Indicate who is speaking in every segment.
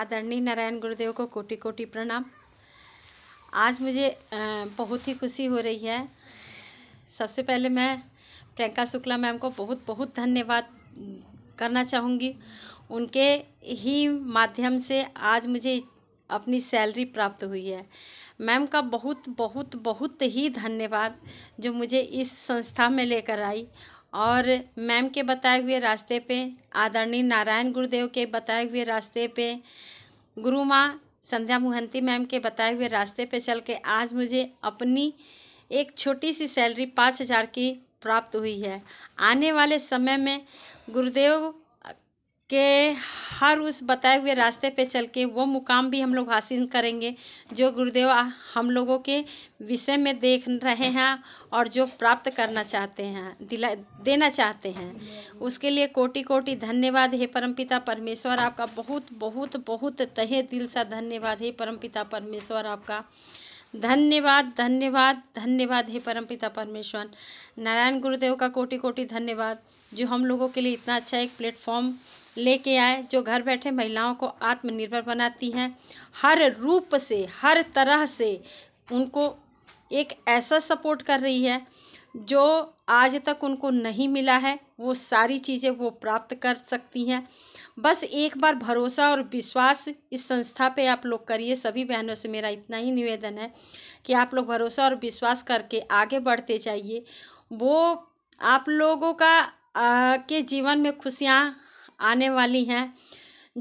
Speaker 1: आदरणीय नारायण गुरुदेव को कोटि कोटि प्रणाम आज मुझे बहुत ही खुशी हो रही है सबसे पहले मैं प्रियंका शुक्ला मैम को बहुत बहुत धन्यवाद करना चाहूँगी उनके ही माध्यम से आज मुझे अपनी सैलरी प्राप्त हुई है मैम का बहुत बहुत बहुत ही धन्यवाद जो मुझे इस संस्था में लेकर आई और मैम के बताए हुए रास्ते पे आदरणीय नारायण गुरुदेव के बताए हुए रास्ते पे गुरु माँ संध्या मोहंती मैम के बताए हुए रास्ते पे चल के आज मुझे अपनी एक छोटी सी सैलरी पाँच हज़ार की प्राप्त हुई है आने वाले समय में गुरुदेव के हर उस बताए हुए रास्ते पे चल के वो मुकाम भी हम लोग हासिल करेंगे जो गुरुदेव हम लोगों के विषय में देख रहे हैं और जो प्राप्त करना चाहते हैं दिला देना चाहते हैं उसके लिए कोटि कोटि धन्यवाद हे परमपिता परमेश्वर आपका बहुत बहुत बहुत तहे दिल सा धन्यवाद हे परमपिता परमेश्वर आपका धन्यवाद धन्यवाद धन्यवाद हे परमपिता परमेश्वर नारायण गुरुदेव का कोटि कोटि धन्यवाद जो हम लोगों के लिए इतना अच्छा एक प्लेटफॉर्म लेके आए जो घर बैठे महिलाओं को आत्मनिर्भर बनाती हैं हर रूप से हर तरह से उनको एक ऐसा सपोर्ट कर रही है जो आज तक उनको नहीं मिला है वो सारी चीज़ें वो प्राप्त कर सकती हैं बस एक बार भरोसा और विश्वास इस संस्था पे आप लोग करिए सभी बहनों से मेरा इतना ही निवेदन है कि आप लोग भरोसा और विश्वास करके आगे बढ़ते जाइए वो आप लोगों का आ, के जीवन में खुशियाँ आने वाली हैं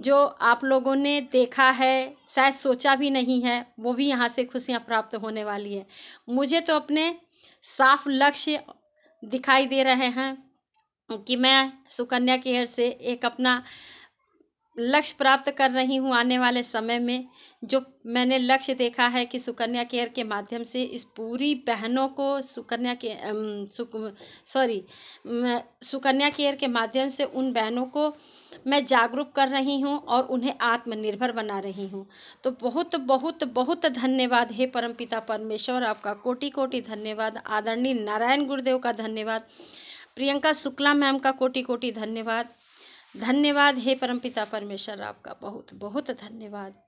Speaker 1: जो आप लोगों ने देखा है शायद सोचा भी नहीं है वो भी यहाँ से खुशियाँ प्राप्त होने वाली है मुझे तो अपने साफ लक्ष्य दिखाई दे रहे हैं कि मैं सुकन्या केयर से एक अपना लक्ष्य प्राप्त कर रही हूँ आने वाले समय में जो मैंने लक्ष्य देखा है कि सुकन्या केयर के माध्यम से इस पूरी बहनों को सुकन्या के सॉरी सुकन्या केयर के माध्यम से उन बहनों को मैं जागरूक कर रही हूँ और उन्हें आत्मनिर्भर बना रही हूँ तो बहुत बहुत बहुत धन्यवाद हे परमपिता परमेश्वर आपका कोटि कोटि धन्यवाद आदरणीय नारायण गुरुदेव का धन्यवाद प्रियंका शुक्ला मैम का कोटि कोटि धन्यवाद धन्यवाद हे परमपिता परमेश्वर आपका बहुत बहुत धन्यवाद